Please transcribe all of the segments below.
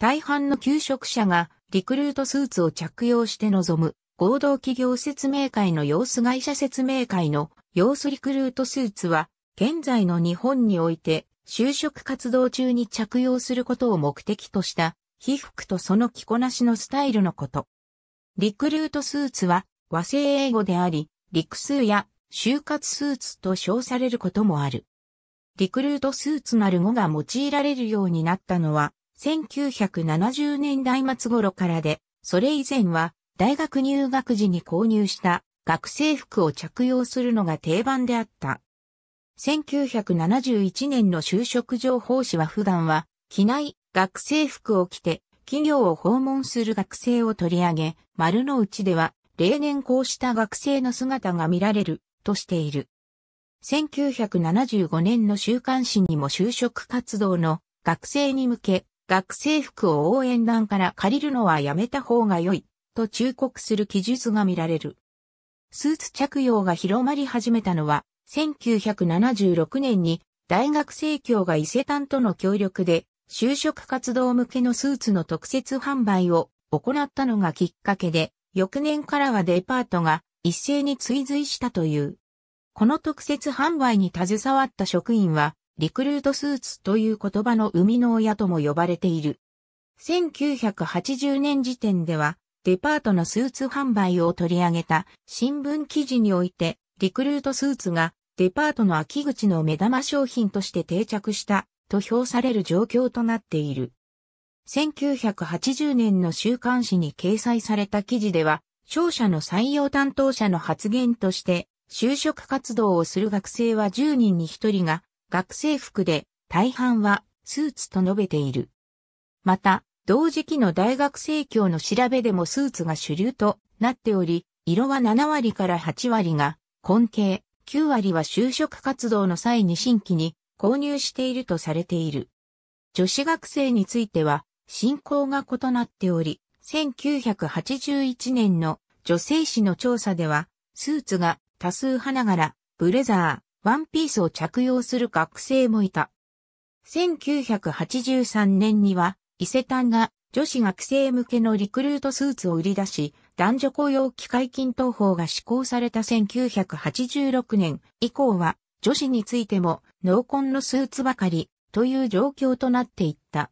大半の求職者がリクルートスーツを着用して臨む合同企業説明会の様子会社説明会の様子リクルートスーツは現在の日本において就職活動中に着用することを目的とした被服とその着こなしのスタイルのこと。リクルートスーツは和製英語であり、陸数や就活スーツと称されることもある。リクルートスーツなる語が用いられるようになったのは、1970年代末頃からで、それ以前は大学入学時に購入した学生服を着用するのが定番であった。1971年の就職情報誌は普段は機内学生服を着て企業を訪問する学生を取り上げ、丸の内では例年こうした学生の姿が見られるとしている。1975年の週刊誌にも就職活動の学生に向け学生服を応援団から借りるのはやめた方が良い、と忠告する記述が見られる。スーツ着用が広まり始めたのは、1976年に大学生協が伊勢丹との協力で、就職活動向けのスーツの特設販売を行ったのがきっかけで、翌年からはデパートが一斉に追随したという。この特設販売に携わった職員は、リクルートスーツという言葉の生みの親とも呼ばれている。1980年時点では、デパートのスーツ販売を取り上げた新聞記事において、リクルートスーツがデパートの秋口の目玉商品として定着したと評される状況となっている。1980年の週刊誌に掲載された記事では、商社の採用担当者の発言として、就職活動をする学生は10人に1人が学生服で大半はスーツと述べている。また、同時期の大学生協の調べでもスーツが主流となっており、色は7割から8割が、根系、9割は就職活動の際に新規に購入しているとされている。女子学生については、進行が異なっており、1981年の女性誌の調査では、スーツが多数派ながら、ブレザー、ワンピースを着用する学生もいた。1983年には、伊勢丹が女子学生向けのリクルートスーツを売り出し、男女雇用機会均等法が施行された1986年以降は、女子についても濃紺のスーツばかりという状況となっていった。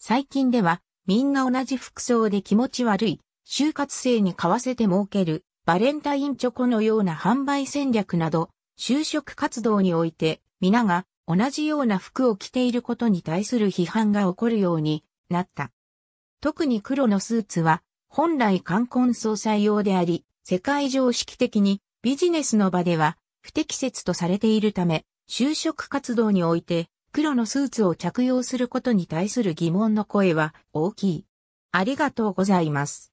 最近では、みんな同じ服装で気持ち悪い、就活生に買わせて儲ける、バレンタインチョコのような販売戦略など、就職活動において、皆が同じような服を着ていることに対する批判が起こるようになった。特に黒のスーツは、本来冠婚葬祭用であり、世界常識的にビジネスの場では不適切とされているため、就職活動において黒のスーツを着用することに対する疑問の声は大きい。ありがとうございます。